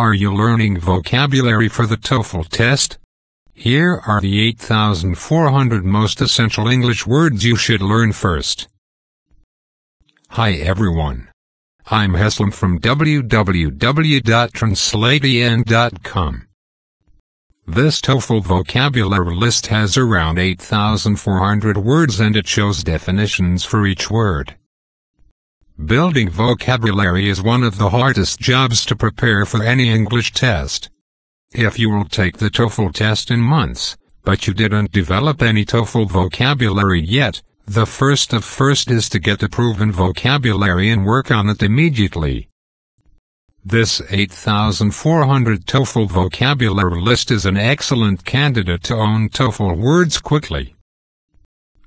Are you learning vocabulary for the TOEFL test? Here are the 8,400 most essential English words you should learn first. Hi everyone. I'm Heslam from www.translatean.com. This TOEFL vocabulary list has around 8,400 words and it shows definitions for each word. Building vocabulary is one of the hardest jobs to prepare for any English test. If you will take the TOEFL test in months, but you didn't develop any TOEFL vocabulary yet, the first of first is to get a proven vocabulary and work on it immediately. This 8,400 TOEFL vocabulary list is an excellent candidate to own TOEFL words quickly.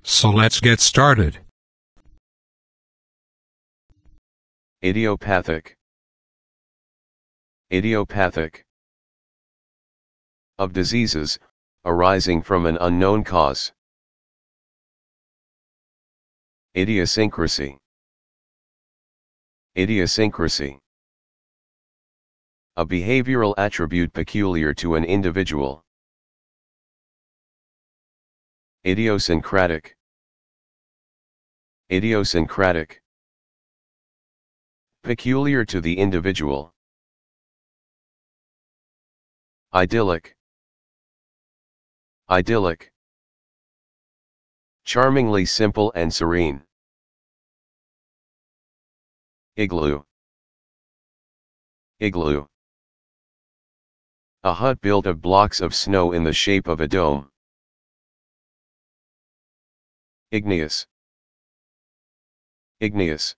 So let's get started. Idiopathic. Idiopathic. Of diseases, arising from an unknown cause. Idiosyncrasy. Idiosyncrasy. A behavioral attribute peculiar to an individual. Idiosyncratic. Idiosyncratic peculiar to the individual. Idyllic. Idyllic. Charmingly simple and serene. Igloo. Igloo. A hut built of blocks of snow in the shape of a dome. Igneous. Igneous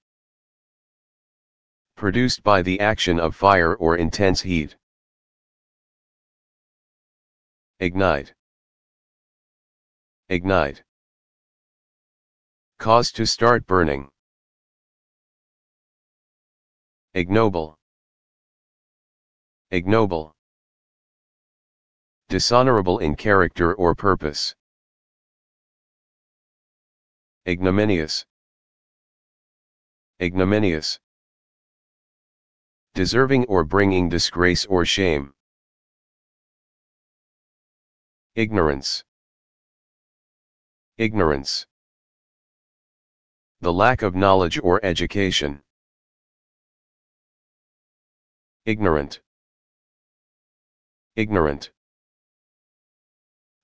produced by the action of fire or intense heat. Ignite. Ignite. Cause to start burning. Ignoble. Ignoble. Dishonorable in character or purpose. Ignominious. Ignominious deserving or bringing disgrace or shame. Ignorance Ignorance The lack of knowledge or education. Ignorant Ignorant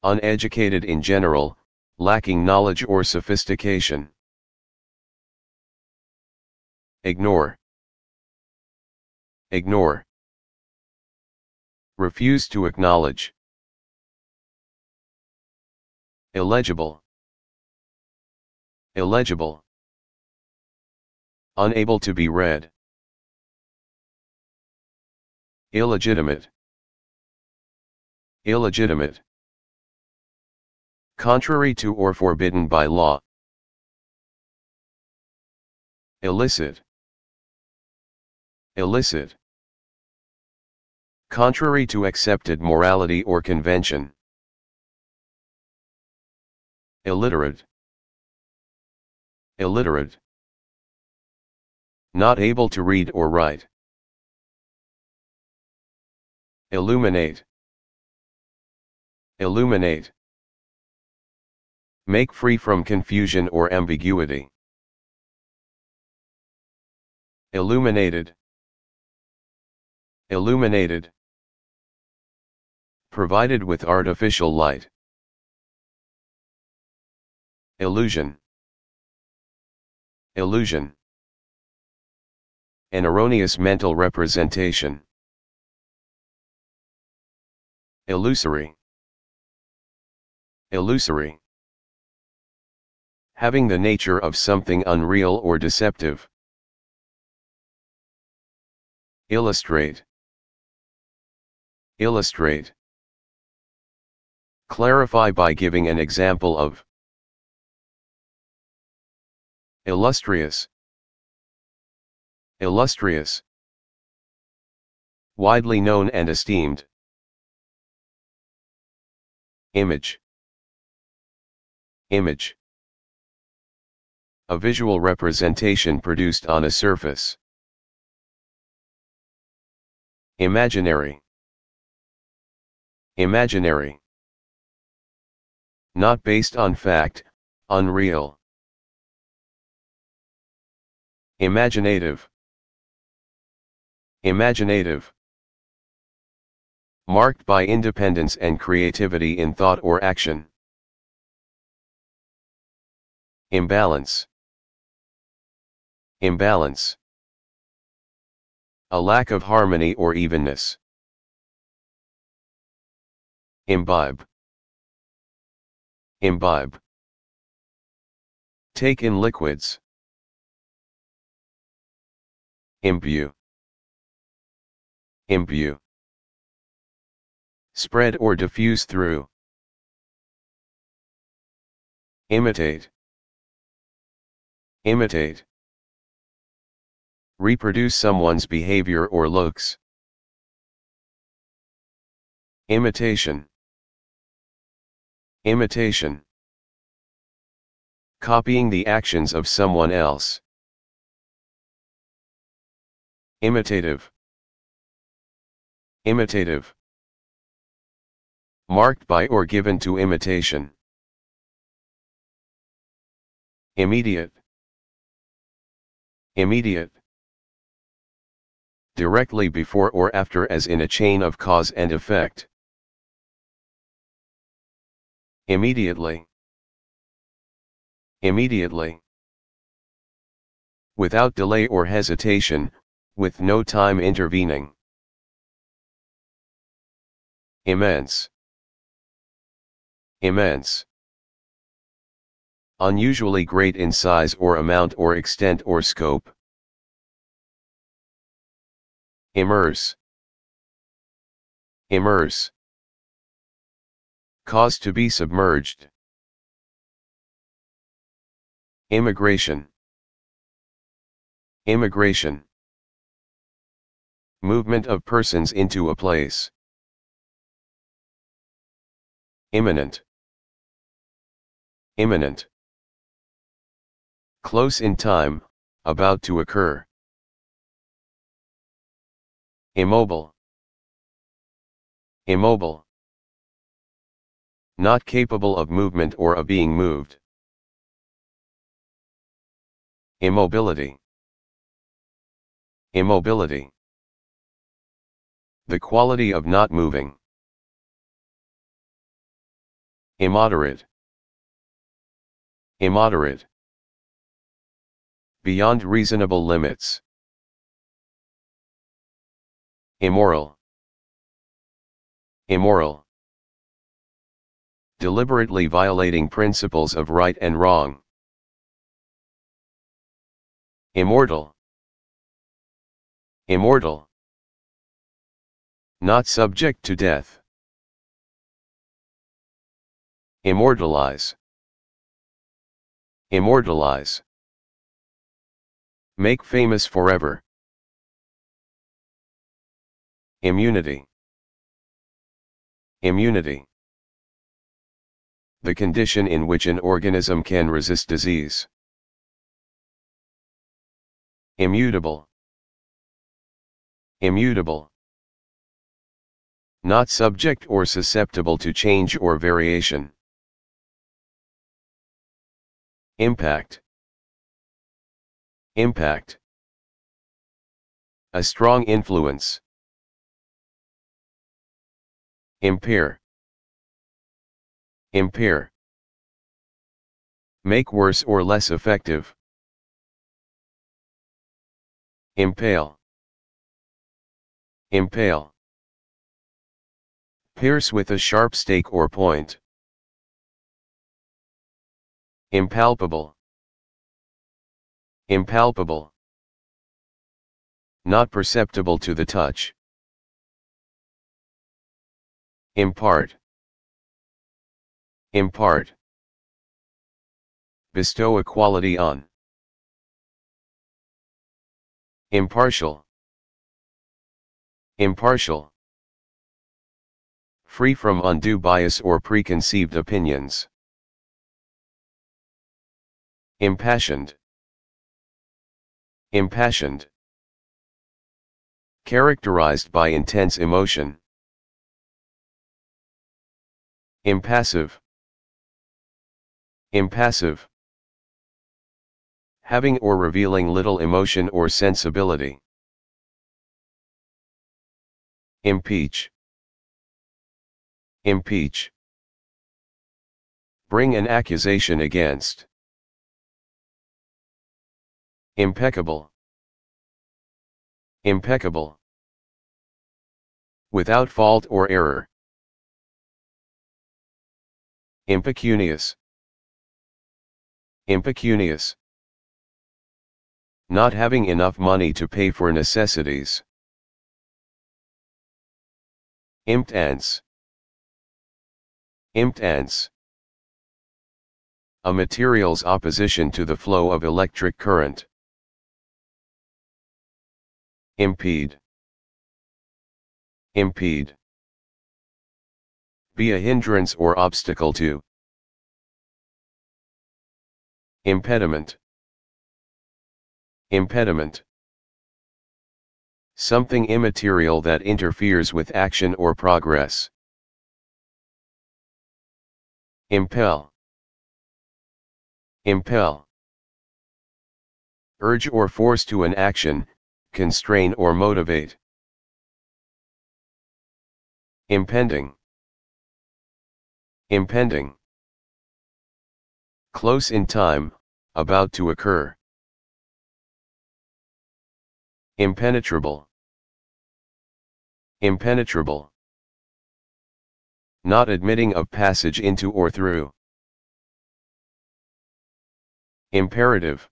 Uneducated in general, lacking knowledge or sophistication. Ignore Ignore. Refuse to acknowledge. Illegible. Illegible. Unable to be read. Illegitimate. Illegitimate. Contrary to or forbidden by law. Illicit. Illicit contrary to accepted morality or convention. Illiterate. Illiterate. Not able to read or write. Illuminate. Illuminate. Make free from confusion or ambiguity. Illuminated. Illuminated provided with artificial light. Illusion Illusion An erroneous mental representation. Illusory Illusory Having the nature of something unreal or deceptive. Illustrate Illustrate Clarify by giving an example of Illustrious Illustrious Widely known and esteemed Image Image A visual representation produced on a surface Imaginary Imaginary not based on fact, unreal. Imaginative. Imaginative. Marked by independence and creativity in thought or action. Imbalance. Imbalance. A lack of harmony or evenness. Imbibe. Imbibe. Take in liquids. Imbue. Imbue. Spread or diffuse through. Imitate. Imitate. Reproduce someone's behavior or looks. Imitation. Imitation. Copying the actions of someone else. Imitative. Imitative. Marked by or given to imitation. Immediate. Immediate. Directly before or after as in a chain of cause and effect. Immediately. Immediately. Without delay or hesitation, with no time intervening. Immense. Immense. Unusually great in size or amount or extent or scope. Immerse. Immerse. Cause to be submerged. Immigration. Immigration. Movement of persons into a place. Imminent. Imminent. Close in time, about to occur. Immobile. Immobile not capable of movement or of being moved. Immobility. Immobility. The quality of not moving. Immoderate. Immoderate. Beyond reasonable limits. Immoral. Immoral deliberately violating principles of right and wrong. Immortal. Immortal. Not subject to death. Immortalize. Immortalize. Make famous forever. Immunity. Immunity the condition in which an organism can resist disease. Immutable. Immutable. Not subject or susceptible to change or variation. Impact. Impact. A strong influence. Impair. Impair. Make worse or less effective. Impale. Impale. Pierce with a sharp stake or point. Impalpable. Impalpable. Not perceptible to the touch. Impart. Impart. Bestow a quality on. Impartial. Impartial. Free from undue bias or preconceived opinions. Impassioned. Impassioned. Characterized by intense emotion. Impassive. Impassive. Having or revealing little emotion or sensibility. Impeach. Impeach. Bring an accusation against. Impeccable. Impeccable. Without fault or error. Impecunious. Impecunious. Not having enough money to pay for necessities. Imped ants. A material's opposition to the flow of electric current. Impede. Impede. Be a hindrance or obstacle to. Impediment. Impediment. Something immaterial that interferes with action or progress. Impel. Impel. Urge or force to an action, constrain or motivate. Impending. Impending. Close in time, about to occur. Impenetrable. Impenetrable. Not admitting of passage into or through. Imperative.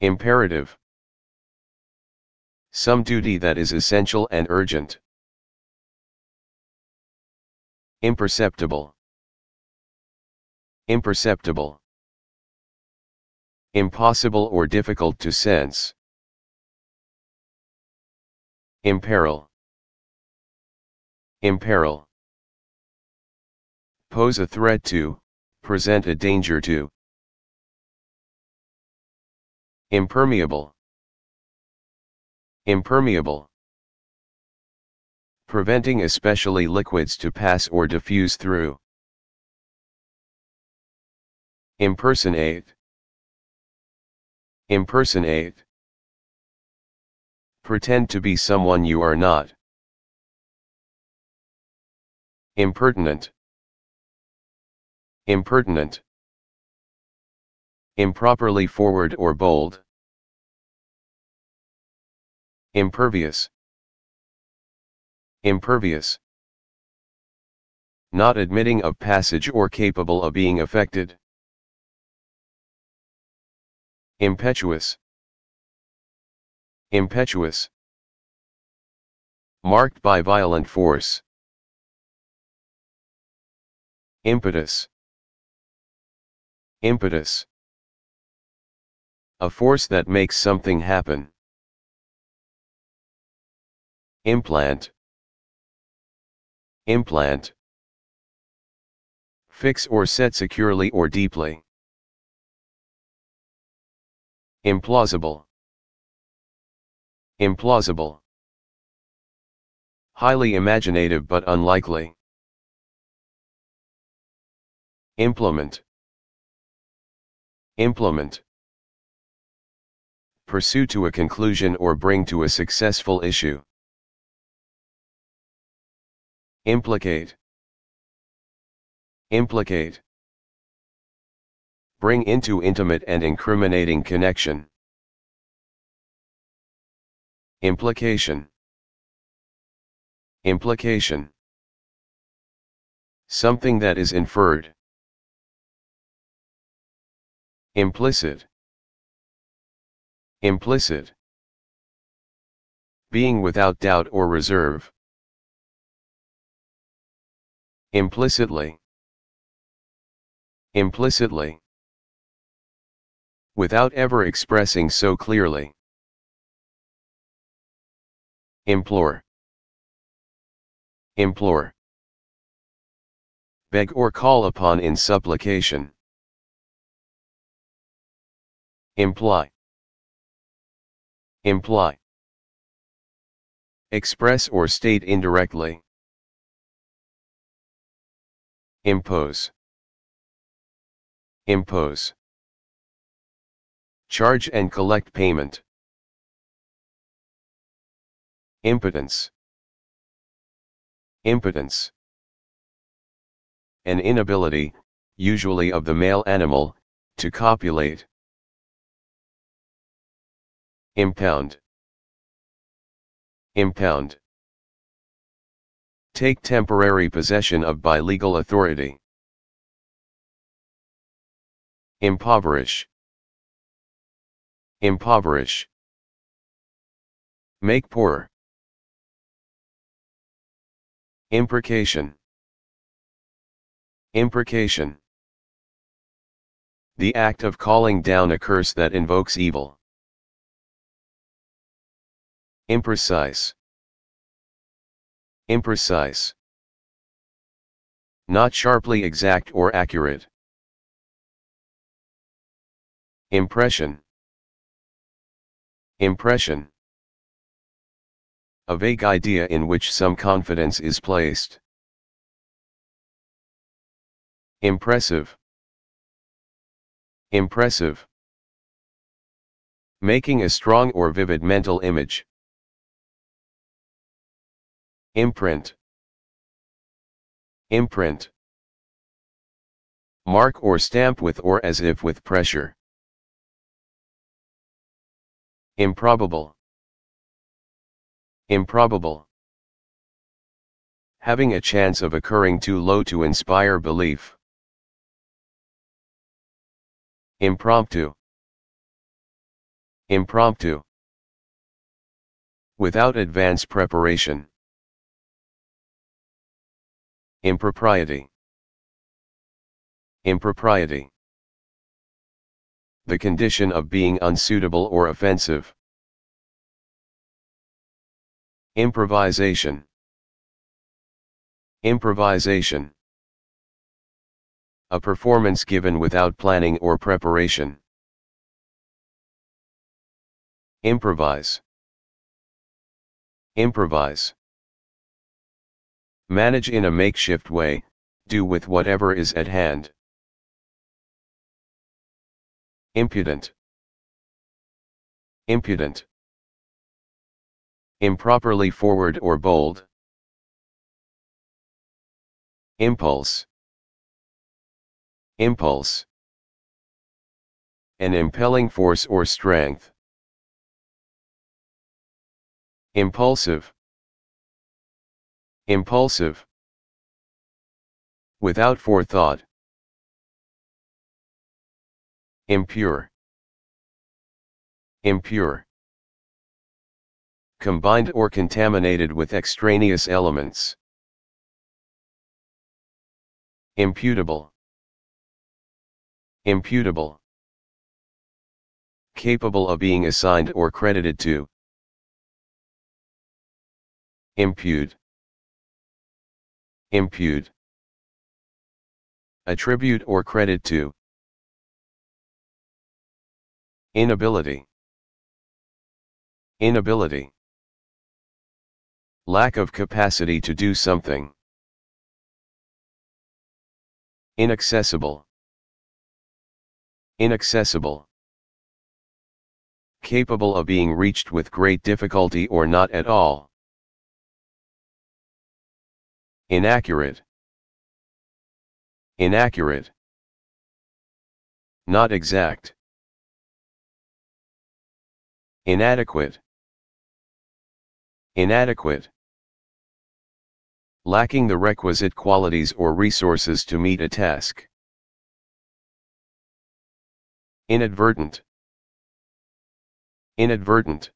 Imperative. Some duty that is essential and urgent. Imperceptible. Imperceptible. Impossible or difficult to sense. Imperil. Imperil. Pose a threat to, present a danger to. Impermeable. Impermeable. Preventing especially liquids to pass or diffuse through. Impersonate. Impersonate. Pretend to be someone you are not. Impertinent. Impertinent. Improperly forward or bold. Impervious. Impervious. Not admitting of passage or capable of being affected. Impetuous. Impetuous. Marked by violent force. Impetus. Impetus. A force that makes something happen. Implant. Implant. Fix or set securely or deeply. Implausible. Implausible. Highly imaginative but unlikely. Implement. Implement. Pursue to a conclusion or bring to a successful issue. Implicate. Implicate bring into intimate and incriminating connection. Implication Implication Something that is inferred. Implicit Implicit Being without doubt or reserve. Implicitly Implicitly without ever expressing so clearly. Implore. Implore. Beg or call upon in supplication. Imply. Imply. Express or state indirectly. Impose. Impose. Charge and collect payment. Impotence. Impotence. An inability, usually of the male animal, to copulate. Impound. Impound. Take temporary possession of by legal authority. Impoverish. Impoverish. Make poor. Imprecation. Imprecation. The act of calling down a curse that invokes evil. Imprecise. Imprecise. Not sharply exact or accurate. Impression. Impression A vague idea in which some confidence is placed. Impressive Impressive Making a strong or vivid mental image. Imprint Imprint Mark or stamp with or as if with pressure. Improbable. Improbable. Having a chance of occurring too low to inspire belief. Impromptu. Impromptu. Without advance preparation. Impropriety. Impropriety. The condition of being unsuitable or offensive. Improvisation. Improvisation. A performance given without planning or preparation. Improvise. Improvise. Manage in a makeshift way, do with whatever is at hand. Impudent. Impudent improperly forward or bold. Impulse. Impulse. An impelling force or strength. Impulsive. Impulsive. Without forethought. Impure. Impure combined or contaminated with extraneous elements. Imputable. Imputable. Capable of being assigned or credited to. Impute. Impute. Attribute or credit to. Inability. Inability. Lack of capacity to do something. Inaccessible. Inaccessible. Capable of being reached with great difficulty or not at all. Inaccurate. Inaccurate. Not exact. Inadequate. Inadequate lacking the requisite qualities or resources to meet a task. Inadvertent. Inadvertent.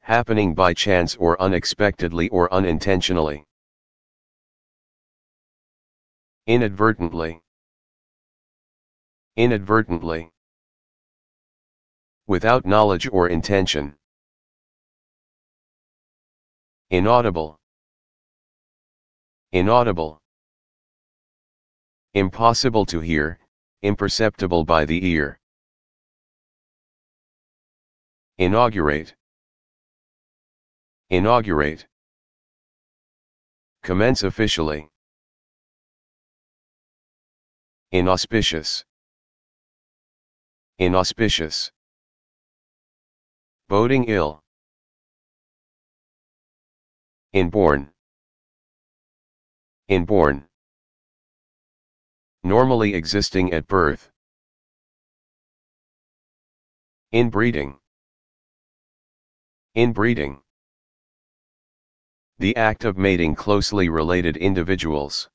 Happening by chance or unexpectedly or unintentionally. Inadvertently. Inadvertently. Without knowledge or intention. Inaudible. Inaudible. Impossible to hear, imperceptible by the ear. Inaugurate. Inaugurate. Commence officially. Inauspicious. Inauspicious. Boding ill. Inborn. Inborn. Normally existing at birth. Inbreeding. Inbreeding. The act of mating closely related individuals.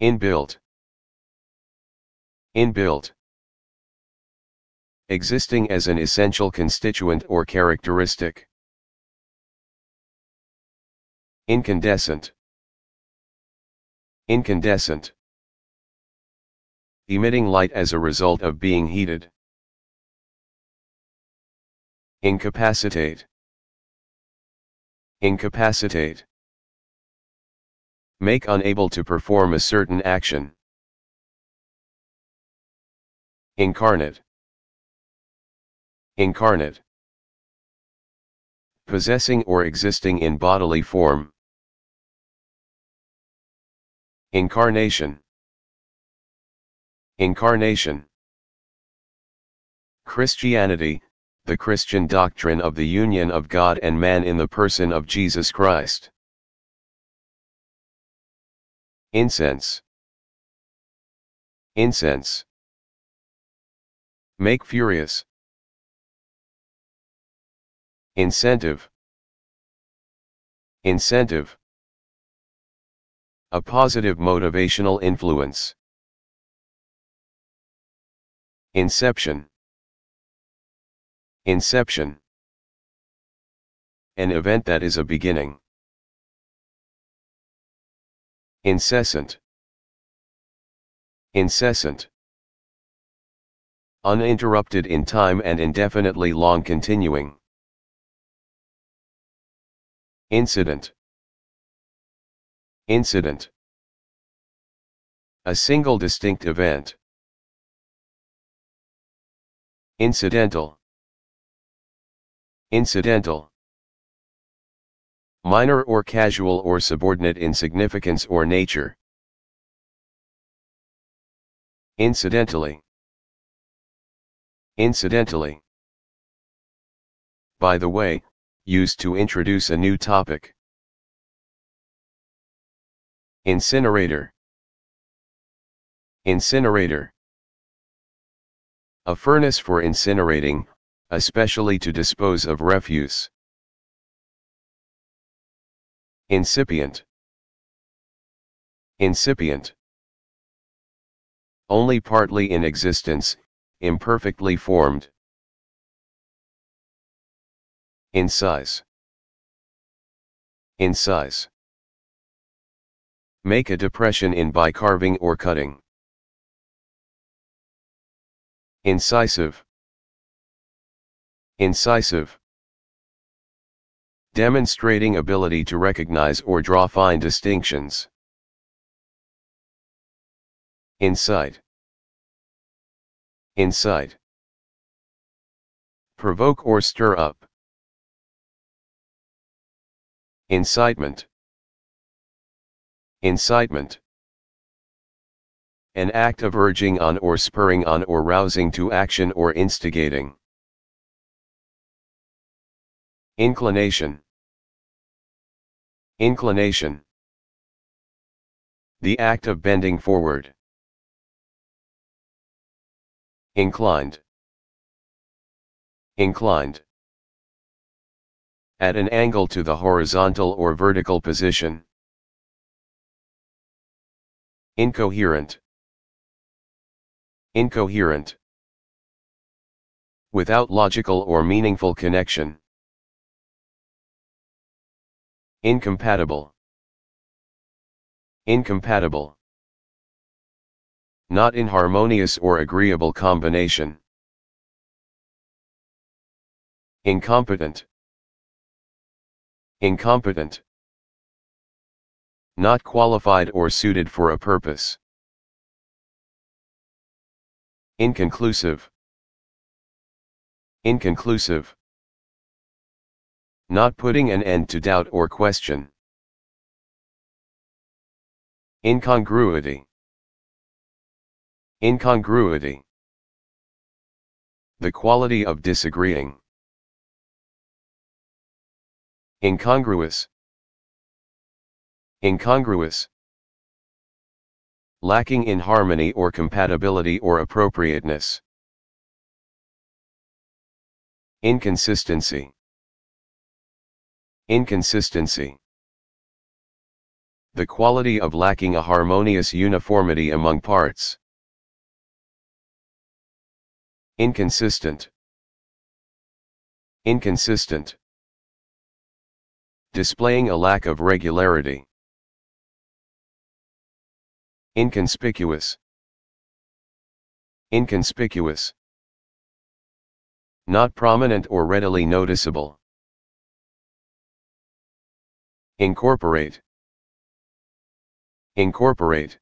Inbuilt. Inbuilt. Existing as an essential constituent or characteristic. Incandescent. Incandescent. Emitting light as a result of being heated. Incapacitate. Incapacitate. Make unable to perform a certain action. Incarnate. Incarnate. Possessing or existing in bodily form. Incarnation. Incarnation. Christianity, the Christian doctrine of the union of God and man in the person of Jesus Christ. Incense. Incense. Make furious. Incentive. Incentive. A positive motivational influence. Inception. Inception. An event that is a beginning. Incessant. Incessant. Uninterrupted in time and indefinitely long continuing. Incident. Incident A single distinct event. Incidental Incidental Minor or casual or subordinate in significance or nature. Incidentally Incidentally By the way, used to introduce a new topic. Incinerator. Incinerator. A furnace for incinerating, especially to dispose of refuse. Incipient. Incipient. Only partly in existence, imperfectly formed. In size. In size. Make a depression in by carving or cutting. Incisive. Incisive. Demonstrating ability to recognize or draw fine distinctions. Insight. Insight. Provoke or stir up. Incitement. Incitement An act of urging on or spurring on or rousing to action or instigating. Inclination Inclination The act of bending forward. Inclined Inclined At an angle to the horizontal or vertical position. Incoherent. Incoherent. Without logical or meaningful connection. Incompatible. Incompatible. Not in harmonious or agreeable combination. Incompetent. Incompetent not qualified or suited for a purpose. Inconclusive. Inconclusive. Not putting an end to doubt or question. Incongruity. Incongruity. The quality of disagreeing. Incongruous. Incongruous. Lacking in harmony or compatibility or appropriateness. Inconsistency. Inconsistency. The quality of lacking a harmonious uniformity among parts. Inconsistent. Inconsistent. Displaying a lack of regularity. Inconspicuous. Inconspicuous. Not prominent or readily noticeable. Incorporate. Incorporate.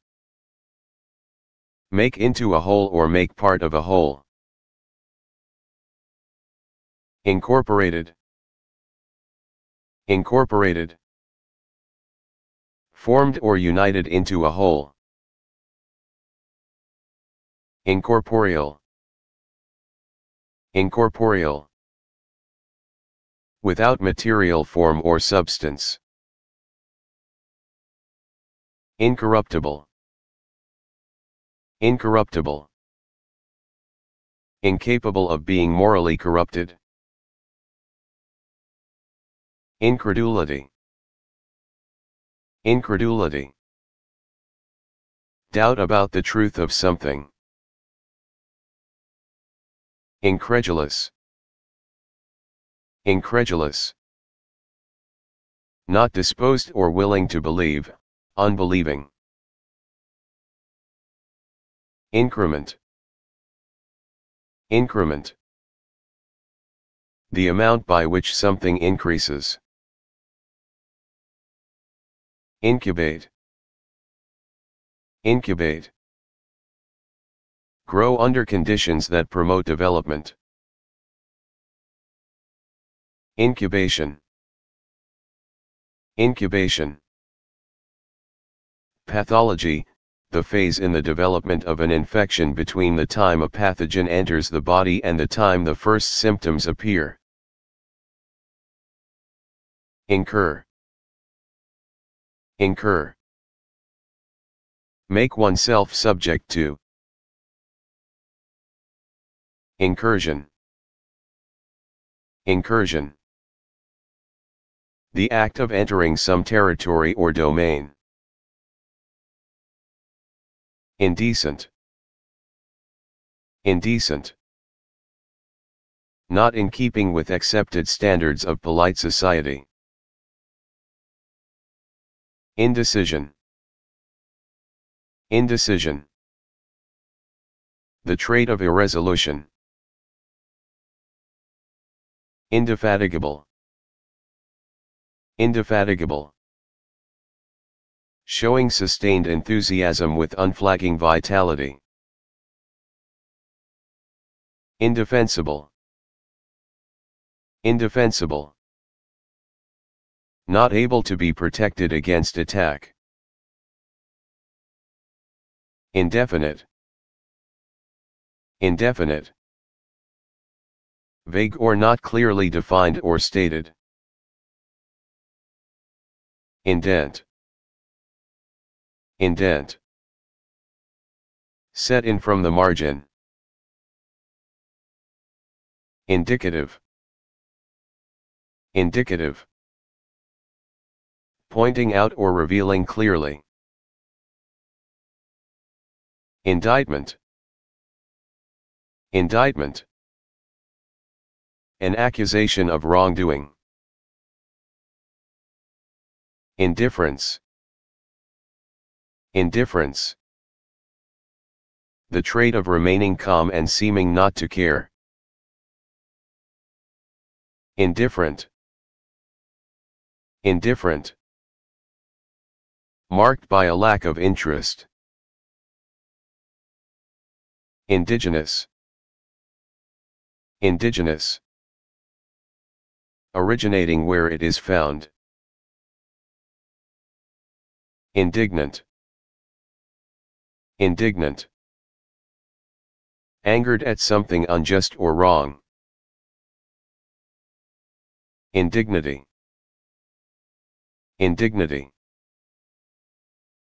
Make into a whole or make part of a whole. Incorporated. Incorporated. Formed or united into a whole. Incorporeal. Incorporeal. Without material form or substance. Incorruptible. Incorruptible. Incapable of being morally corrupted. Incredulity. Incredulity. Doubt about the truth of something. Incredulous. Incredulous. Not disposed or willing to believe, unbelieving. Increment. Increment. The amount by which something increases. Incubate. Incubate grow under conditions that promote development. Incubation Incubation Pathology, the phase in the development of an infection between the time a pathogen enters the body and the time the first symptoms appear. Incur Incur Make oneself subject to Incursion Incursion The act of entering some territory or domain. Indecent Indecent Not in keeping with accepted standards of polite society. Indecision Indecision The trait of irresolution Indefatigable. Indefatigable. Showing sustained enthusiasm with unflagging vitality. Indefensible. Indefensible. Not able to be protected against attack. Indefinite. Indefinite vague or not clearly defined or stated. Indent. Indent. Set in from the margin. Indicative. Indicative. Pointing out or revealing clearly. Indictment. Indictment. An accusation of wrongdoing. Indifference. Indifference. The trait of remaining calm and seeming not to care. Indifferent. Indifferent. Marked by a lack of interest. Indigenous. Indigenous originating where it is found. Indignant. Indignant. Angered at something unjust or wrong. Indignity. Indignity.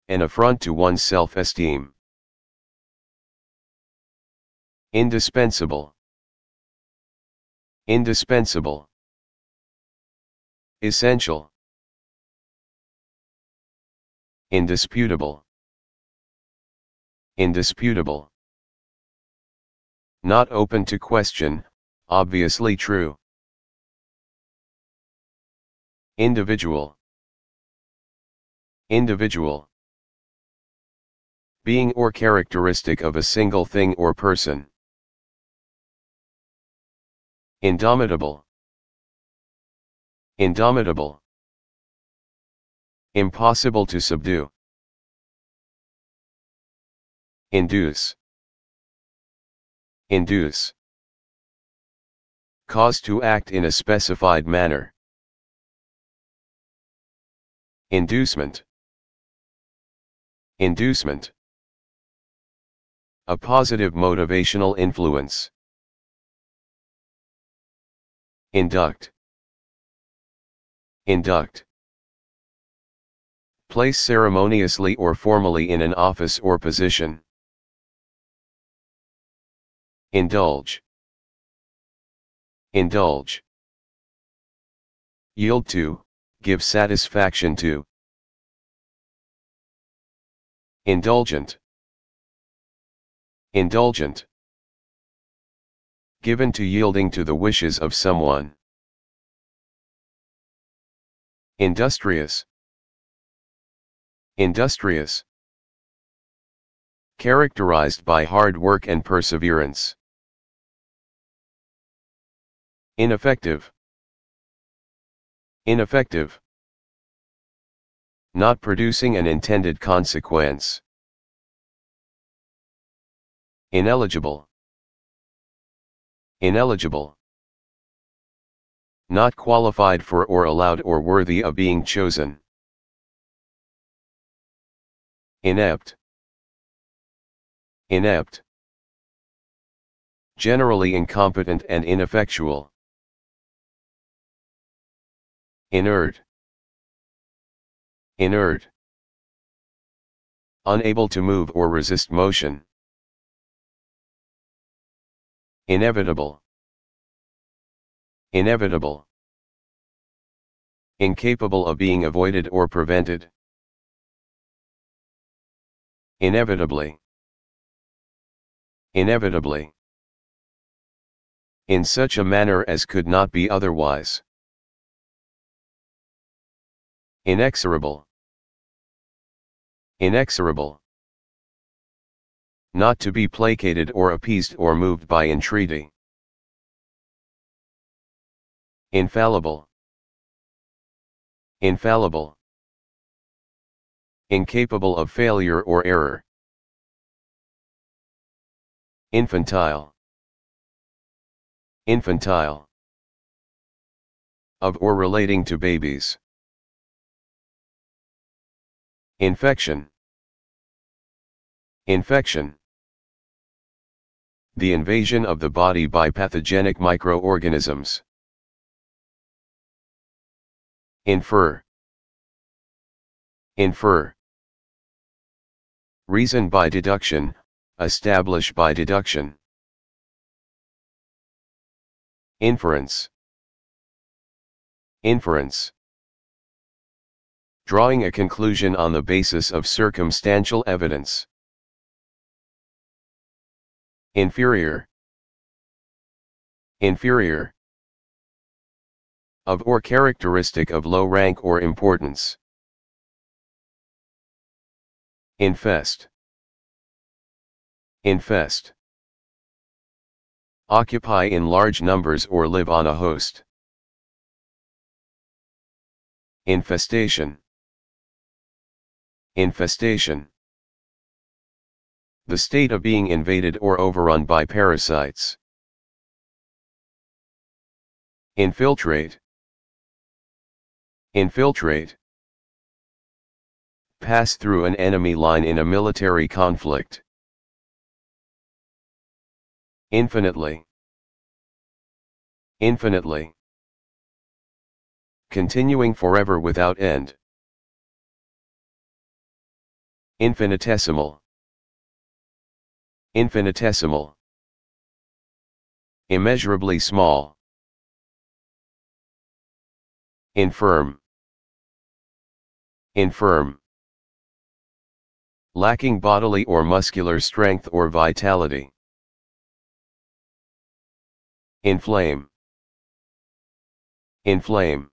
An affront to one's self-esteem. Indispensable. Indispensable. Essential. Indisputable. Indisputable. Not open to question, obviously true. Individual. Individual. Being or characteristic of a single thing or person. Indomitable. Indomitable. Impossible to subdue. Induce. Induce. Cause to act in a specified manner. Inducement. Inducement. A positive motivational influence. Induct. Induct. Place ceremoniously or formally in an office or position. Indulge. Indulge. Yield to, give satisfaction to. Indulgent. Indulgent. Given to yielding to the wishes of someone. Industrious. Industrious. Characterized by hard work and perseverance. Ineffective. Ineffective. Not producing an intended consequence. Ineligible. Ineligible not qualified for or allowed or worthy of being chosen. Inept. Inept. Generally incompetent and ineffectual. Inert. Inert. Unable to move or resist motion. Inevitable. Inevitable. Incapable of being avoided or prevented. Inevitably. Inevitably. In such a manner as could not be otherwise. Inexorable. Inexorable. Not to be placated or appeased or moved by entreaty. Infallible. Infallible. Incapable of failure or error. Infantile. Infantile. Of or relating to babies. Infection. Infection. The invasion of the body by pathogenic microorganisms. Infer. Infer. Reason by deduction, establish by deduction. Inference. Inference. Drawing a conclusion on the basis of circumstantial evidence. Inferior. Inferior of or characteristic of low rank or importance. Infest. Infest. Occupy in large numbers or live on a host. Infestation. Infestation. The state of being invaded or overrun by parasites. Infiltrate. Infiltrate. Pass through an enemy line in a military conflict. Infinitely. Infinitely. Continuing forever without end. Infinitesimal. Infinitesimal. Immeasurably small. Infirm infirm, lacking bodily or muscular strength or vitality, inflame, inflame,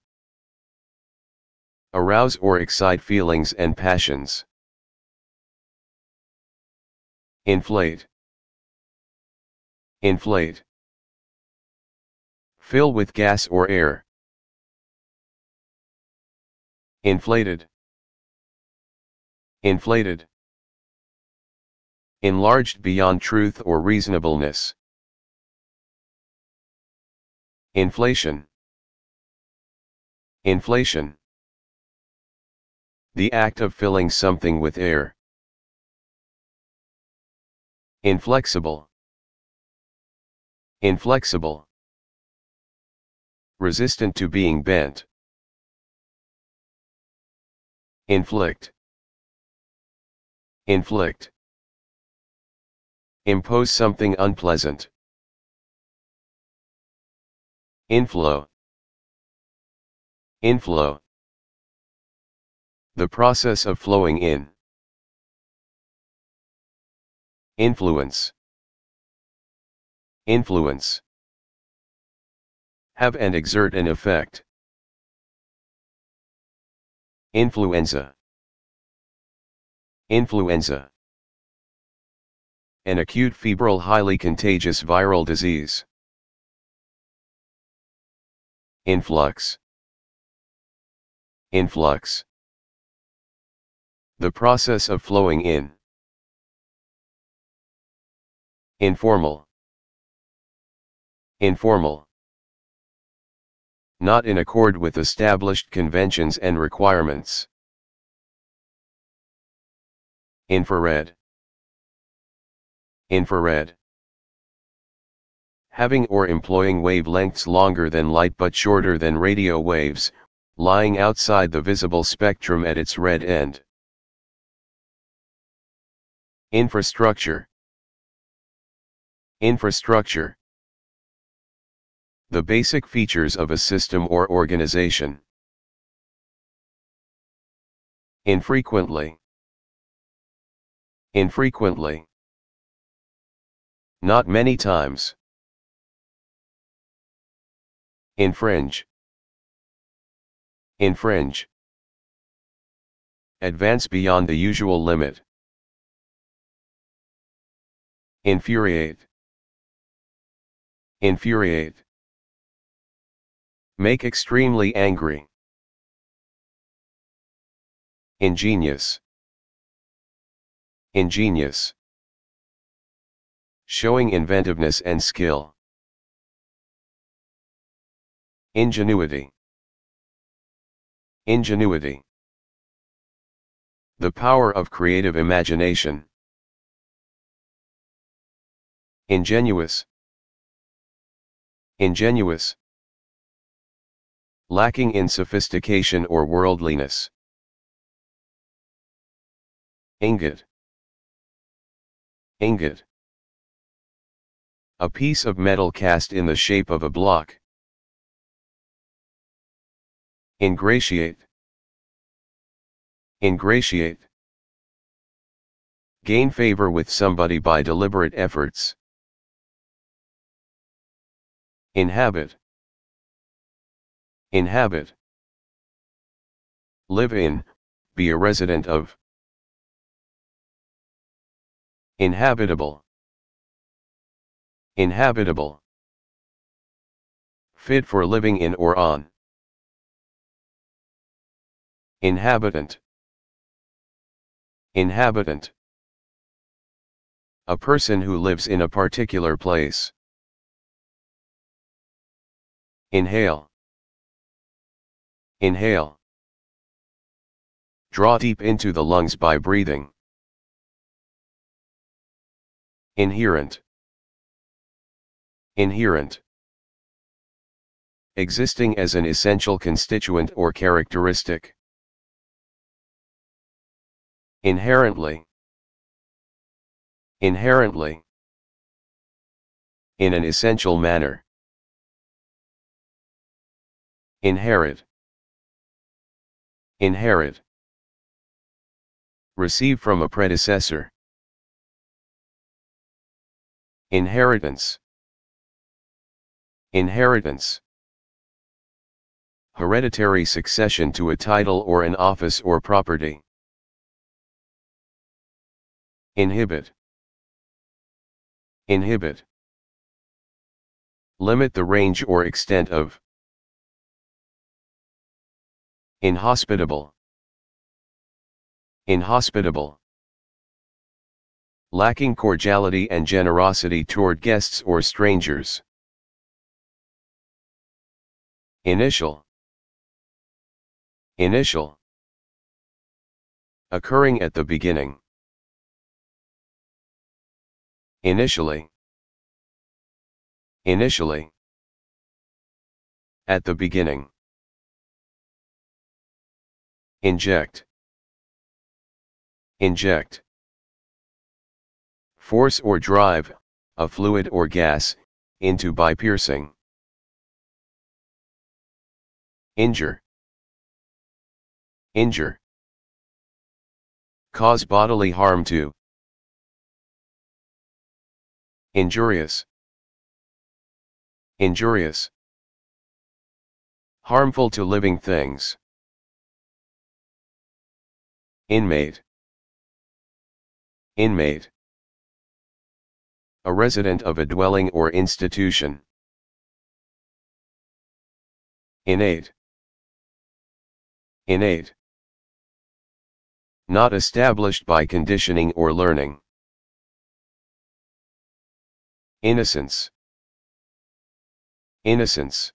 arouse or excite feelings and passions, inflate, inflate, fill with gas or air, inflated, Inflated. Enlarged beyond truth or reasonableness. Inflation. Inflation. The act of filling something with air. Inflexible. Inflexible. Resistant to being bent. Inflict. Inflict. Impose something unpleasant. Inflow. Inflow. The process of flowing in. Influence. Influence. Have and exert an effect. Influenza. Influenza An acute febrile highly contagious viral disease. Influx Influx The process of flowing in. Informal Informal Not in accord with established conventions and requirements. Infrared. Infrared. Having or employing wavelengths longer than light but shorter than radio waves, lying outside the visible spectrum at its red end. Infrastructure. Infrastructure. The basic features of a system or organization. Infrequently. Infrequently. Not many times. Infringe. Infringe. Advance beyond the usual limit. Infuriate. Infuriate. Make extremely angry. Ingenious. Ingenious. Showing inventiveness and skill. Ingenuity. Ingenuity. The power of creative imagination. Ingenuous. Ingenuous. Lacking in sophistication or worldliness. Ingot. Ingot. A piece of metal cast in the shape of a block. Ingratiate. Ingratiate. Gain favor with somebody by deliberate efforts. Inhabit. Inhabit. Live in, be a resident of. Inhabitable. Inhabitable. Fit for living in or on. Inhabitant. Inhabitant. A person who lives in a particular place. Inhale. Inhale. Draw deep into the lungs by breathing. Inherent. Inherent. Existing as an essential constituent or characteristic. Inherently. Inherently. In an essential manner. Inherit. Inherit. Receive from a predecessor. Inheritance. Inheritance. Hereditary succession to a title or an office or property. Inhibit. Inhibit. Limit the range or extent of. Inhospitable. Inhospitable lacking cordiality and generosity toward guests or strangers. Initial Initial Occurring at the beginning. Initially Initially At the beginning. Inject Inject force or drive, a fluid or gas, into by piercing. Injure. Injure. Cause bodily harm to. Injurious. Injurious. Harmful to living things. Inmate. Inmate a resident of a dwelling or institution. Innate. Innate. Not established by conditioning or learning. Innocence. Innocence.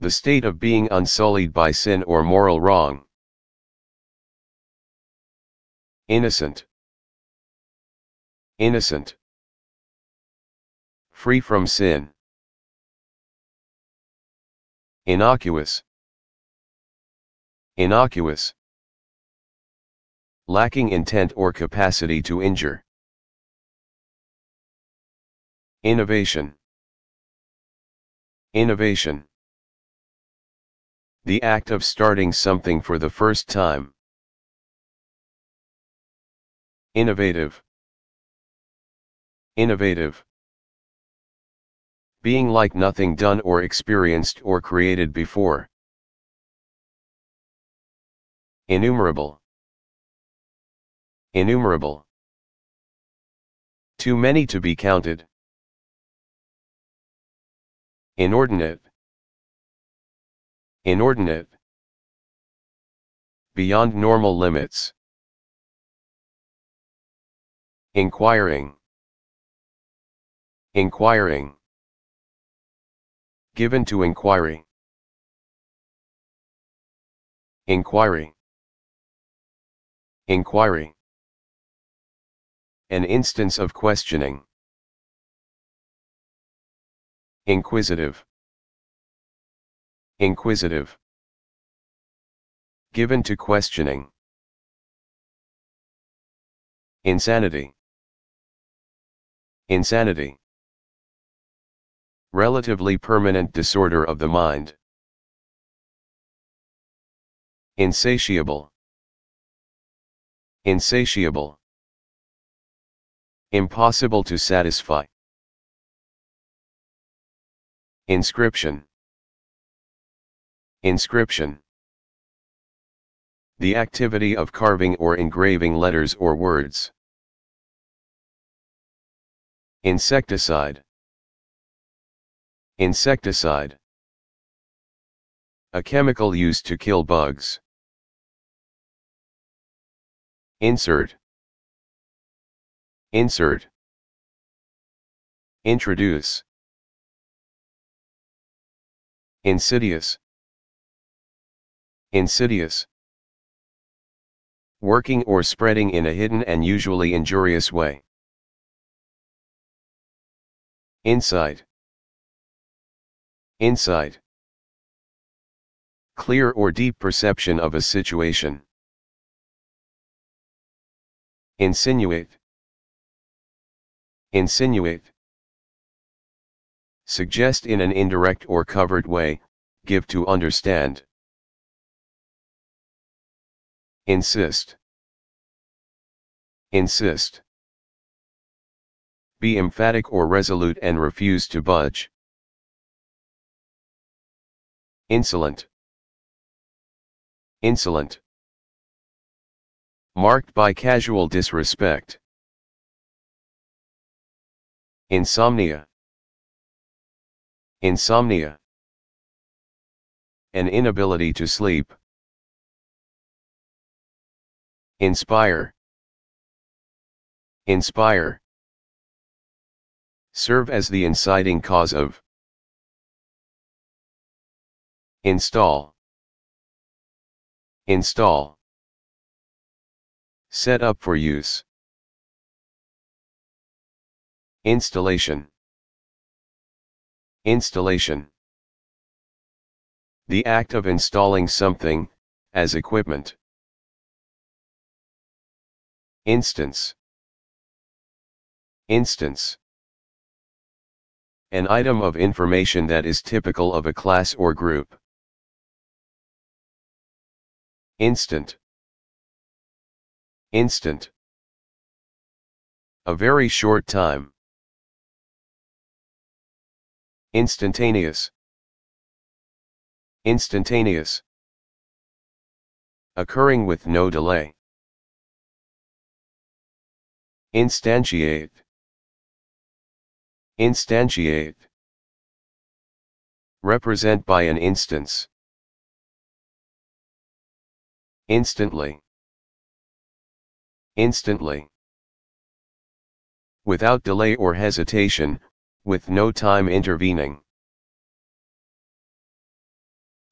The state of being unsullied by sin or moral wrong. Innocent. Innocent. Free from sin. Innocuous. Innocuous. Lacking intent or capacity to injure. Innovation. Innovation. The act of starting something for the first time. Innovative. Innovative. Being like nothing done or experienced or created before. Innumerable. Innumerable. Too many to be counted. Inordinate. Inordinate. Beyond normal limits. Inquiring. Inquiring. Given to inquiry. Inquiry. Inquiry. An instance of questioning. Inquisitive. Inquisitive. Given to questioning. Insanity. Insanity relatively permanent disorder of the mind. Insatiable. Insatiable. Impossible to satisfy. Inscription. Inscription. The activity of carving or engraving letters or words. Insecticide. Insecticide. A chemical used to kill bugs. Insert. Insert. Introduce. Insidious. Insidious. Working or spreading in a hidden and usually injurious way. Insight. Insight Clear or deep perception of a situation. Insinuate Insinuate Suggest in an indirect or covered way, give to understand. Insist Insist be emphatic or resolute and refuse to budge. Insolent. Insolent. Marked by casual disrespect. Insomnia. Insomnia. An inability to sleep. Inspire. Inspire. Serve as the inciting cause of. Install. Install. Set up for use. Installation. Installation. The act of installing something, as equipment. Instance. Instance. An item of information that is typical of a class or group. Instant. Instant. A very short time. Instantaneous. Instantaneous. Occurring with no delay. Instantiate. Instantiate. Represent by an instance. Instantly. Instantly. Without delay or hesitation, with no time intervening.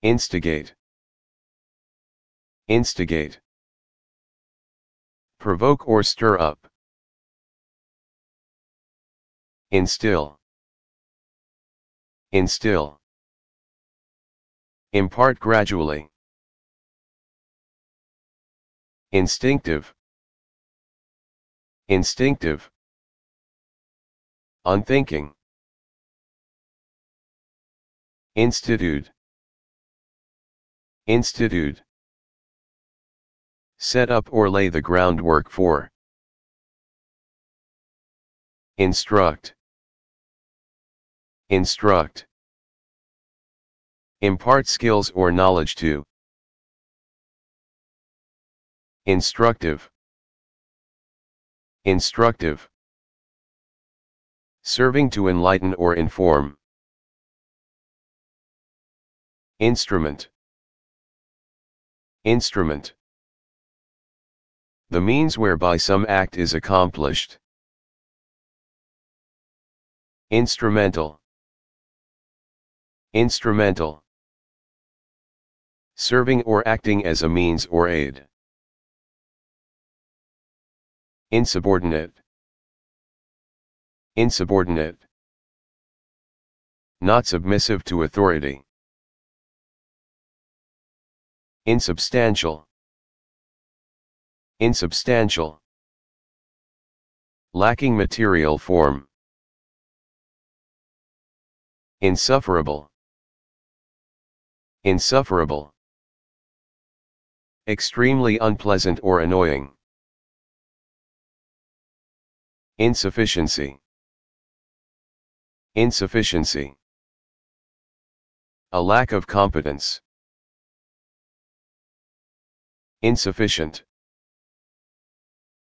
Instigate. Instigate. Provoke or stir up. Instill. Instill. Impart gradually. Instinctive. Instinctive. Unthinking. Institute. Institute. Set up or lay the groundwork for. Instruct. Instruct. Impart skills or knowledge to. Instructive. Instructive. Serving to enlighten or inform. Instrument. Instrument. The means whereby some act is accomplished. Instrumental. Instrumental. Serving or acting as a means or aid. Insubordinate. Insubordinate. Not submissive to authority. Insubstantial. Insubstantial. Lacking material form. Insufferable. Insufferable. Extremely unpleasant or annoying. Insufficiency. Insufficiency. A lack of competence. Insufficient.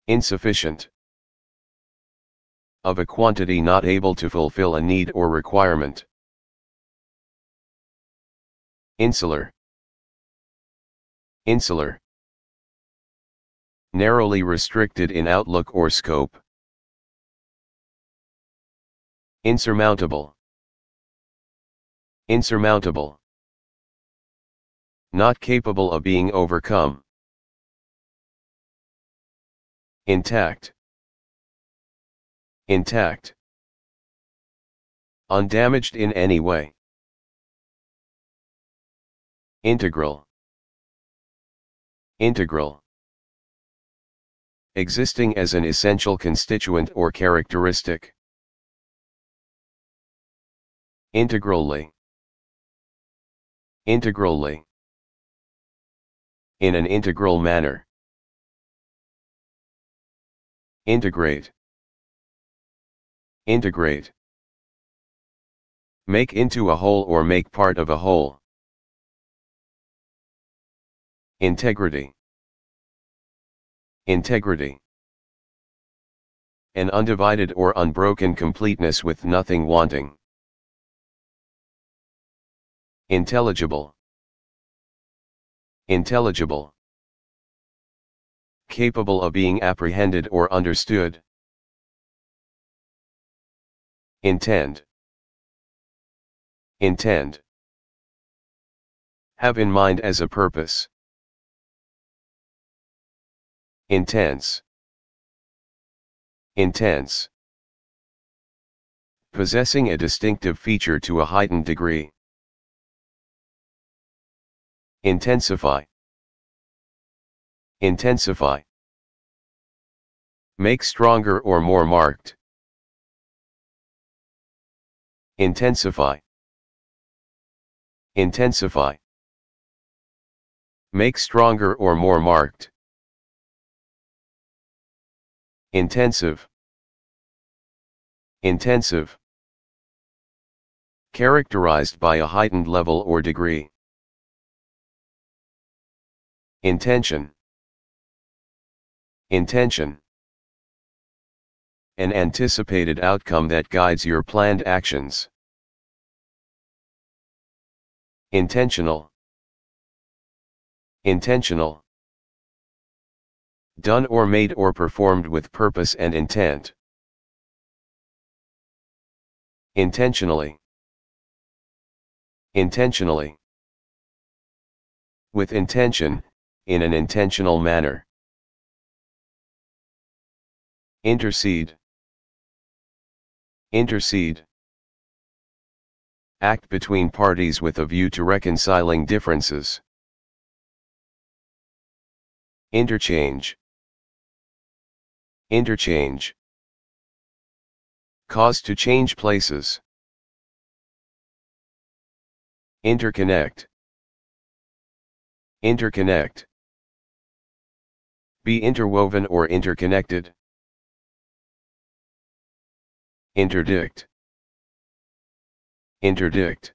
Insufficient. Of a quantity not able to fulfill a need or requirement. Insular. Insular. Narrowly restricted in outlook or scope. Insurmountable. Insurmountable. Not capable of being overcome. Intact. Intact. Undamaged in any way. Integral. Integral. Existing as an essential constituent or characteristic integrally integrally in an integral manner integrate integrate make into a whole or make part of a whole integrity integrity an undivided or unbroken completeness with nothing wanting Intelligible. Intelligible. Capable of being apprehended or understood. Intend. Intend. Have in mind as a purpose. Intense. Intense. Possessing a distinctive feature to a heightened degree. Intensify. Intensify. Make stronger or more marked. Intensify. Intensify. Make stronger or more marked. Intensive. Intensive. Characterized by a heightened level or degree. Intention. Intention. An anticipated outcome that guides your planned actions. Intentional. Intentional. Done or made or performed with purpose and intent. Intentionally. Intentionally. With intention, in an intentional manner. Intercede. Intercede. Act between parties with a view to reconciling differences. Interchange. Interchange. Cause to change places. Interconnect. Interconnect. Be interwoven or interconnected. Interdict. Interdict.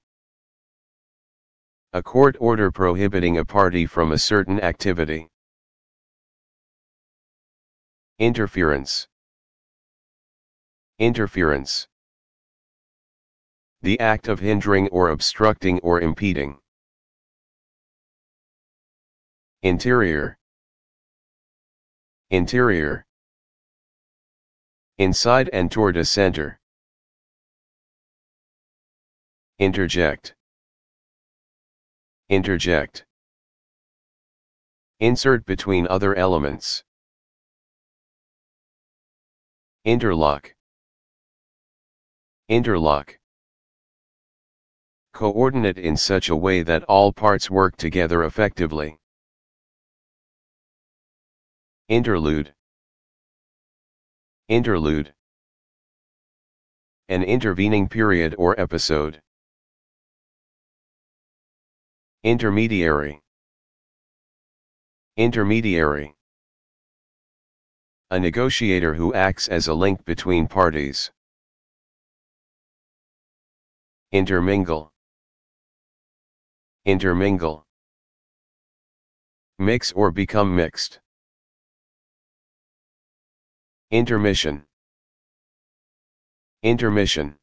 A court order prohibiting a party from a certain activity. Interference. Interference. The act of hindering or obstructing or impeding. Interior. Interior Inside and toward a center. Interject Interject Insert between other elements. Interlock Interlock Coordinate in such a way that all parts work together effectively. Interlude Interlude An intervening period or episode. Intermediary Intermediary A negotiator who acts as a link between parties. Intermingle Intermingle Mix or become mixed. Intermission. Intermission.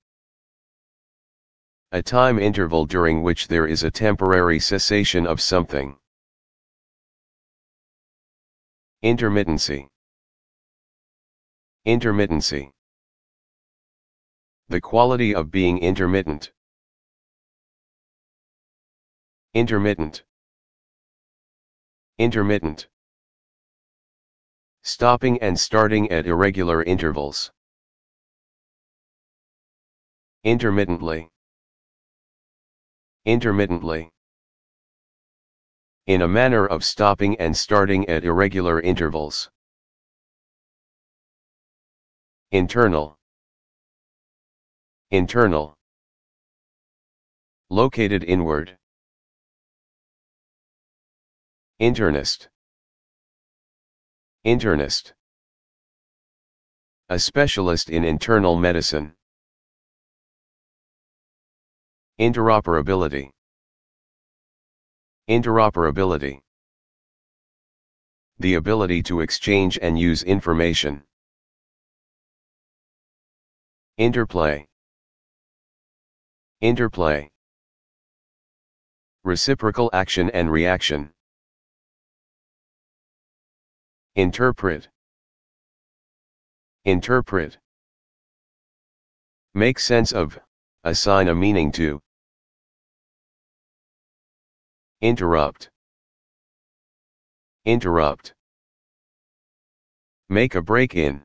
A time interval during which there is a temporary cessation of something. Intermittency. Intermittency. The quality of being intermittent. Intermittent. Intermittent stopping and starting at irregular intervals. Intermittently. Intermittently. In a manner of stopping and starting at irregular intervals. Internal. Internal. Located inward. Internist. Internist. A specialist in internal medicine. Interoperability. Interoperability. The ability to exchange and use information. Interplay. Interplay. Reciprocal action and reaction. Interpret. Interpret. Make sense of, assign a meaning to. Interrupt. Interrupt. Make a break in.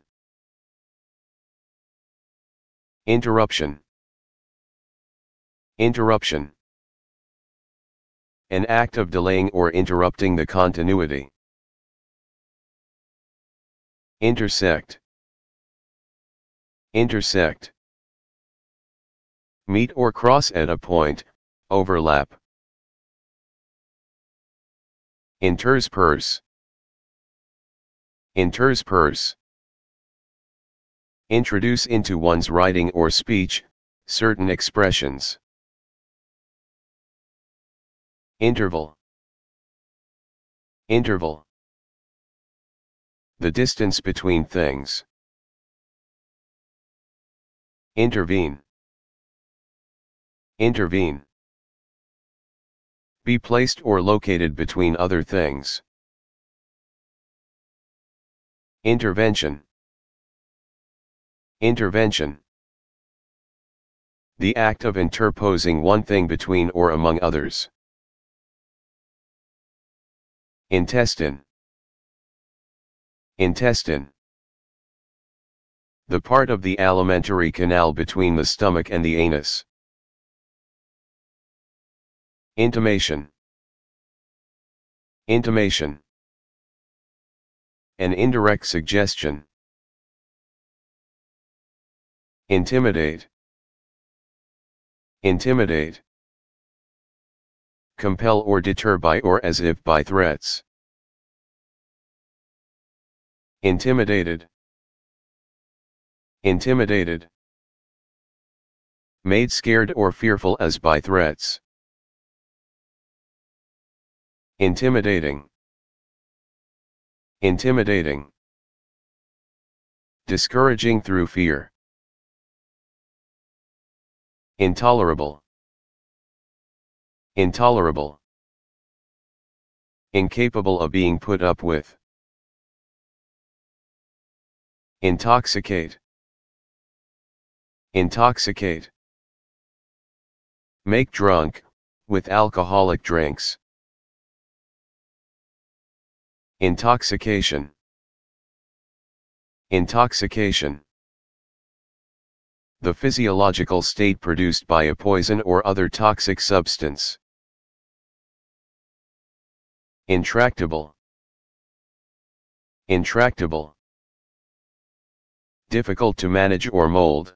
Interruption. Interruption. An act of delaying or interrupting the continuity. Intersect. Intersect. Meet or cross at a point, overlap. Intersperse. Intersperse. Introduce into one's writing or speech, certain expressions. Interval. Interval. The distance between things. Intervene. Intervene. Be placed or located between other things. Intervention. Intervention. The act of interposing one thing between or among others. Intestine. Intestine The part of the alimentary canal between the stomach and the anus. Intimation Intimation An indirect suggestion. Intimidate Intimidate Compel or deter by or as if by threats. Intimidated. Intimidated. Made scared or fearful as by threats. Intimidating. Intimidating. Discouraging through fear. Intolerable. Intolerable. Incapable of being put up with. Intoxicate. Intoxicate. Make drunk, with alcoholic drinks. Intoxication. Intoxication. The physiological state produced by a poison or other toxic substance. Intractable. Intractable difficult to manage or mold.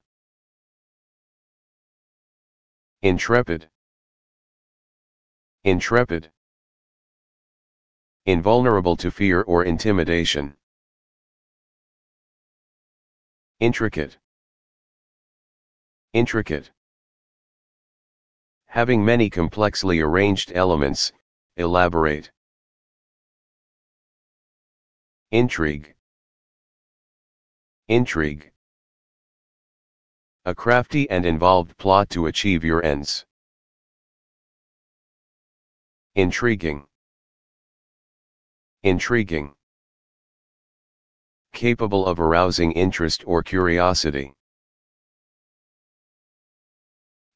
Intrepid. Intrepid. Invulnerable to fear or intimidation. Intricate. Intricate. Having many complexly arranged elements, elaborate. Intrigue. Intrigue A crafty and involved plot to achieve your ends. Intriguing Intriguing Capable of arousing interest or curiosity.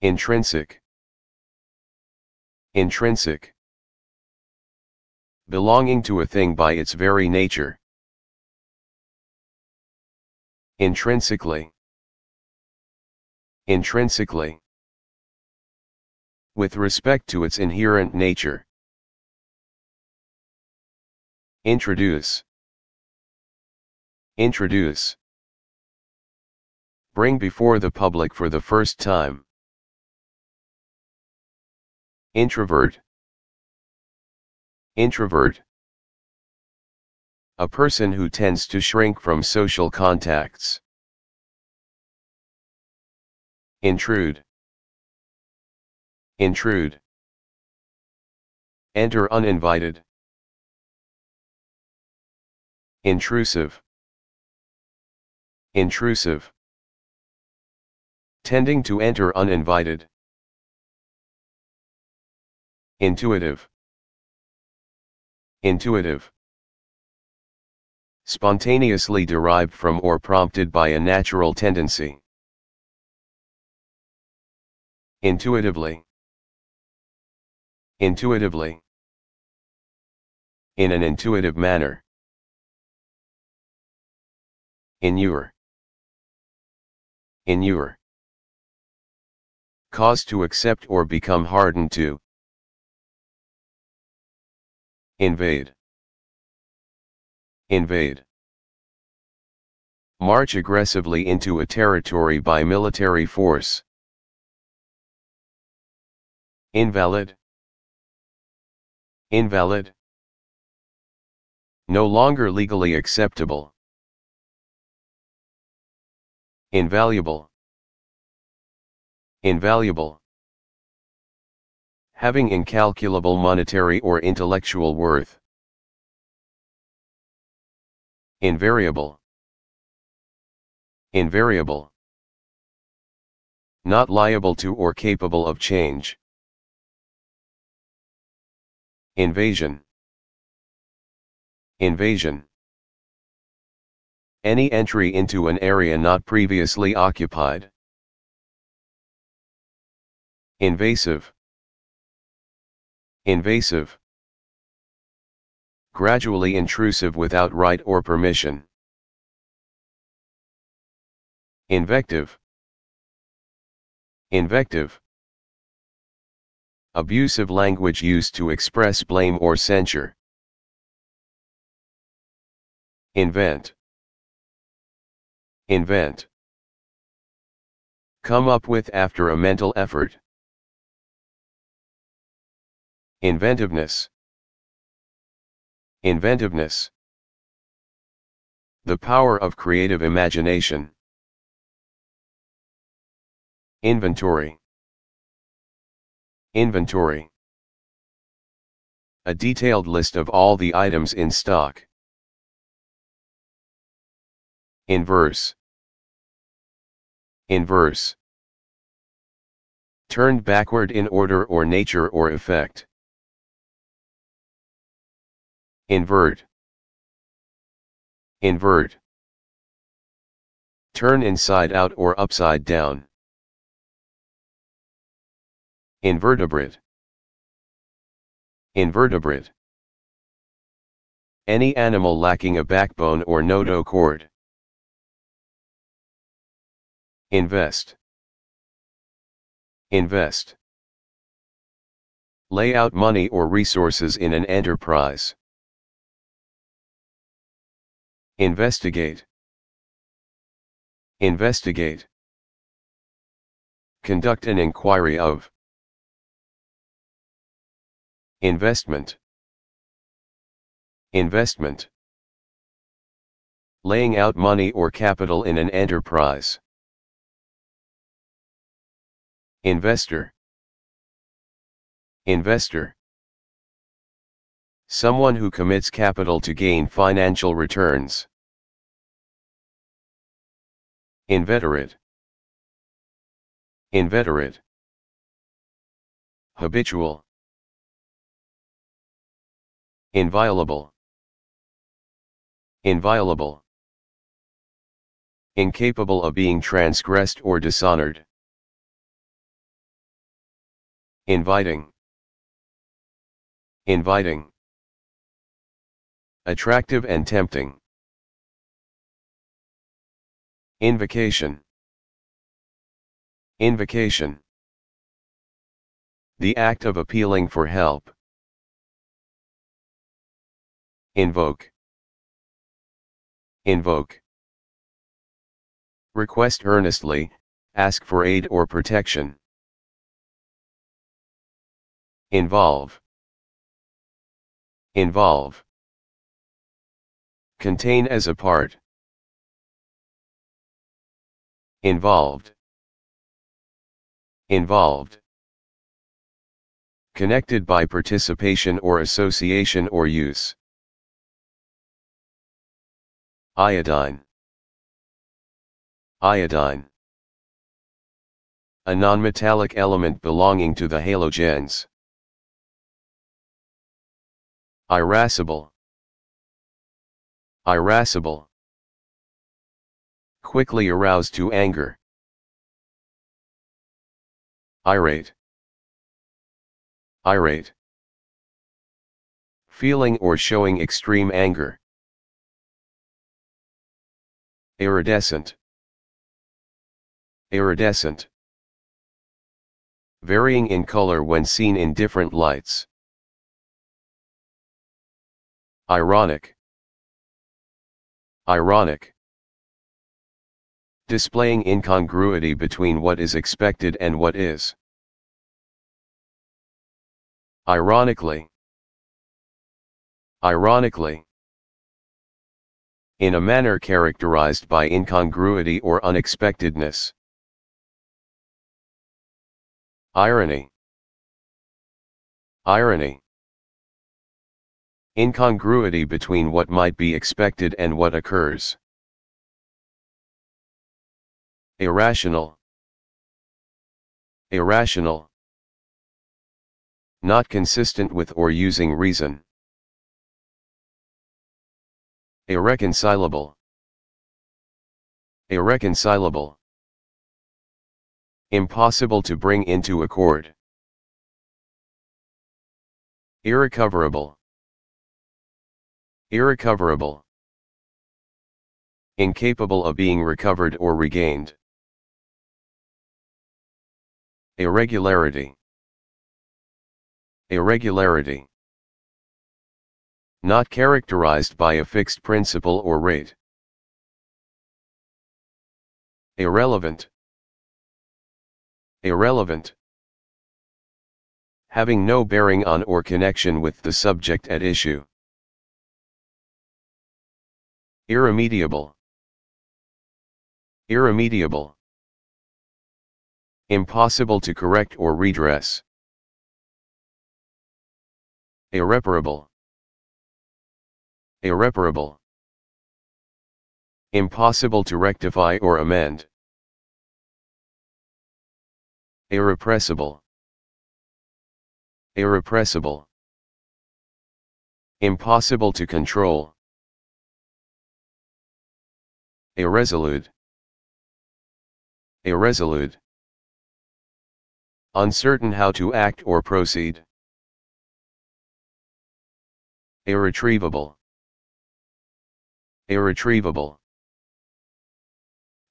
Intrinsic Intrinsic Belonging to a thing by its very nature. Intrinsically. Intrinsically. With respect to its inherent nature. Introduce. Introduce. Bring before the public for the first time. Introvert. Introvert a person who tends to shrink from social contacts. Intrude. Intrude. Enter uninvited. Intrusive. Intrusive. Tending to enter uninvited. Intuitive. Intuitive spontaneously derived from or prompted by a natural tendency. Intuitively. Intuitively. In an intuitive manner. Inure. Inure. Cause to accept or become hardened to. Invade. Invade. March aggressively into a territory by military force. Invalid. Invalid. No longer legally acceptable. Invaluable. Invaluable. Having incalculable monetary or intellectual worth. Invariable. Invariable. Not liable to or capable of change. Invasion. Invasion. Any entry into an area not previously occupied. Invasive. Invasive gradually intrusive without right or permission. Invective Invective Abusive language used to express blame or censure. Invent Invent Come up with after a mental effort. Inventiveness Inventiveness. The power of creative imagination. Inventory. Inventory. A detailed list of all the items in stock. Inverse. Inverse. Turned backward in order or nature or effect. Invert. Invert. Turn inside out or upside down. Invertebrate. Invertebrate. Any animal lacking a backbone or notochord. Invest. Invest. Lay out money or resources in an enterprise. Investigate. Investigate. Conduct an inquiry of. Investment. Investment. Laying out money or capital in an enterprise. Investor. Investor. Someone who commits capital to gain financial returns. Inveterate. Inveterate. Habitual. Inviolable. Inviolable. Incapable of being transgressed or dishonored. Inviting. Inviting. Attractive and tempting. Invocation. Invocation. The act of appealing for help. Invoke. Invoke. Request earnestly, ask for aid or protection. Involve. Involve. Contain as a part. Involved. Involved. Connected by participation or association or use. Iodine. Iodine. A nonmetallic element belonging to the halogens. Irascible irascible, quickly aroused to anger, irate, irate, feeling or showing extreme anger, iridescent, iridescent, varying in color when seen in different lights. Ironic Ironic. Displaying incongruity between what is expected and what is. Ironically. Ironically. In a manner characterized by incongruity or unexpectedness. Irony. Irony. Incongruity between what might be expected and what occurs. Irrational. Irrational. Not consistent with or using reason. Irreconcilable. Irreconcilable. Impossible to bring into accord. Irrecoverable. Irrecoverable. Incapable of being recovered or regained. Irregularity. Irregularity. Not characterized by a fixed principle or rate. Irrelevant. Irrelevant. Having no bearing on or connection with the subject at issue. Irremediable. Irremediable. Impossible to correct or redress. Irreparable. Irreparable. Impossible to rectify or amend. Irrepressible. Irrepressible. Impossible to control irresolute irresolute uncertain how to act or proceed irretrievable irretrievable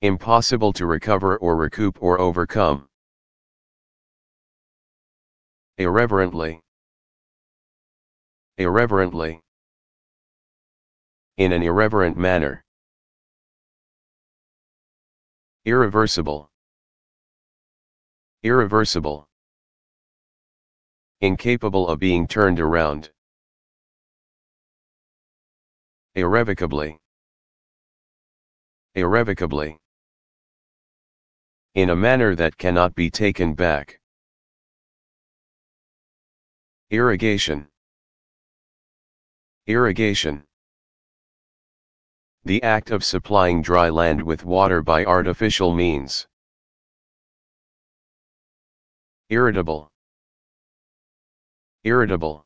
impossible to recover or recoup or overcome irreverently irreverently in an irreverent manner Irreversible. Irreversible. Incapable of being turned around. Irrevocably. Irrevocably. In a manner that cannot be taken back. Irrigation. Irrigation the act of supplying dry land with water by artificial means. Irritable. Irritable.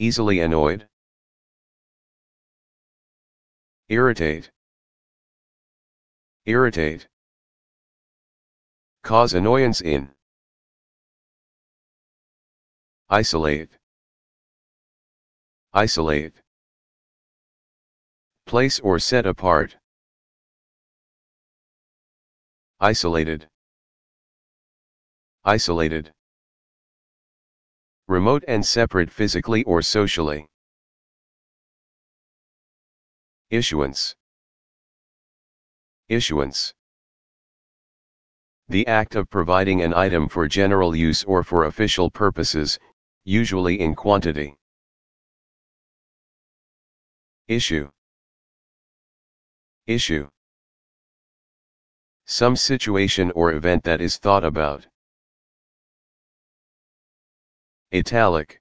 Easily annoyed. Irritate. Irritate. Cause annoyance in. Isolate. Isolate. Place or set apart. Isolated. Isolated. Remote and separate physically or socially. Issuance. Issuance. The act of providing an item for general use or for official purposes, usually in quantity. Issue. Issue Some situation or event that is thought about. Italic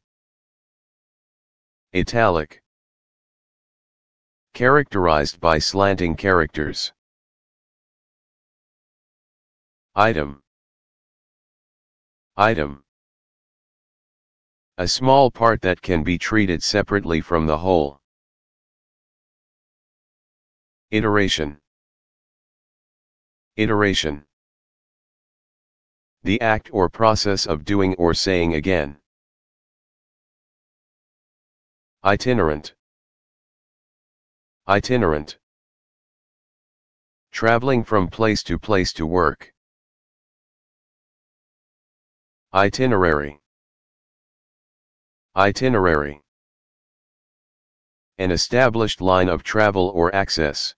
Italic Characterized by slanting characters. Item Item A small part that can be treated separately from the whole. Iteration Iteration The act or process of doing or saying again. Itinerant Itinerant Traveling from place to place to work. Itinerary Itinerary An established line of travel or access.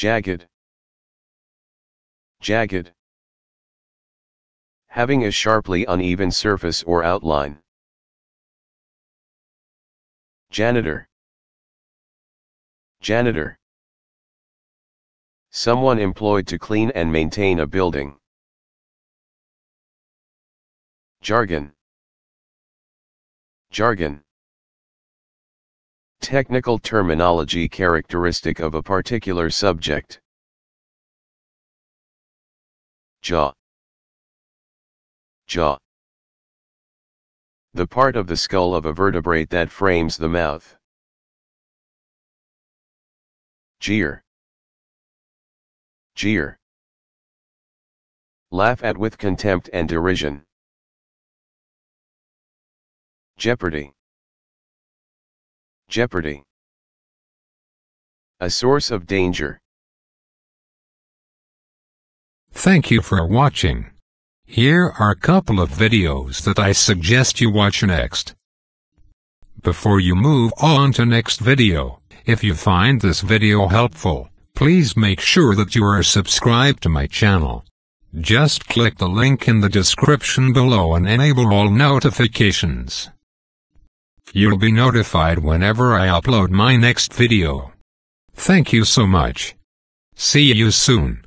Jagged. Jagged. Having a sharply uneven surface or outline. Janitor. Janitor. Someone employed to clean and maintain a building. Jargon. Jargon. Technical terminology characteristic of a particular subject. Jaw. Jaw. The part of the skull of a vertebrate that frames the mouth. Jeer. Jeer. Laugh at with contempt and derision. Jeopardy. Jeopardy. A source of danger. Thank you for watching. Here are a couple of videos that I suggest you watch next. Before you move on to next video, if you find this video helpful, please make sure that you are subscribed to my channel. Just click the link in the description below and enable all notifications. You'll be notified whenever I upload my next video. Thank you so much. See you soon.